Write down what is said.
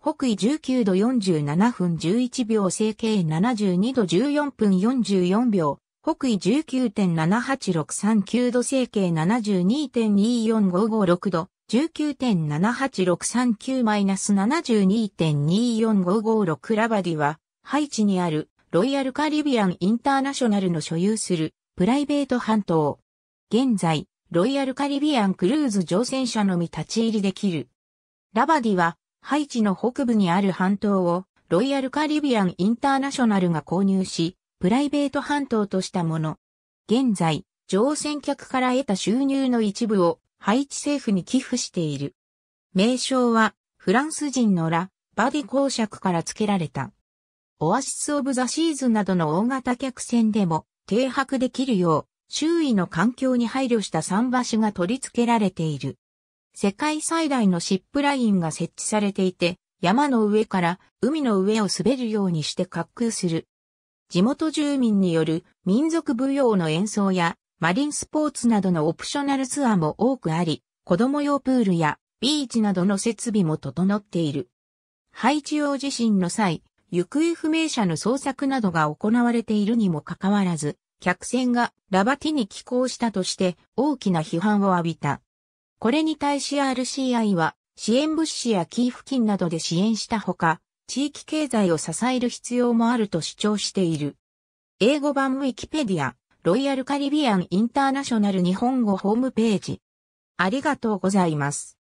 北緯19度47分11秒、成形72度14分44秒、北緯19.78639度、成形72.24556度、19.78639-72.24556ラバディは、ハイチにあるロイヤルカリビアンインターナショナルの所有するプライベート半島。現在、ロイヤルカリビアンクルーズ乗船者のみ立ち入りできる。ラバディはハイチの北部にある半島をロイヤルカリビアンインターナショナルが購入し、プライベート半島としたもの。現在、乗船客から得た収入の一部をハイチ政府に寄付している。名称はフランス人のラ・バディ公爵から付けられた。オアシス・オブ・ザ・シーズなどの大型客船でも停泊できるよう、周囲の環境に配慮した桟橋が取り付けられている。世界最大のシップラインが設置されていて、山の上から海の上を滑るようにして滑空する。地元住民による民族舞踊の演奏やマリンスポーツなどのオプショナルツアーも多くあり、子供用プールやビーチなどの設備も整っている。ハイチ用地震の際、行方不明者の捜索などが行われているにもかかわらず、客船がラバティに寄港したとして大きな批判を浴びた。これに対し RCI は支援物資やキー付近などで支援したほか、地域経済を支える必要もあると主張している。英語版ウィキペディア、ロイヤルカリビアンインターナショナル日本語ホームページ。ありがとうございます。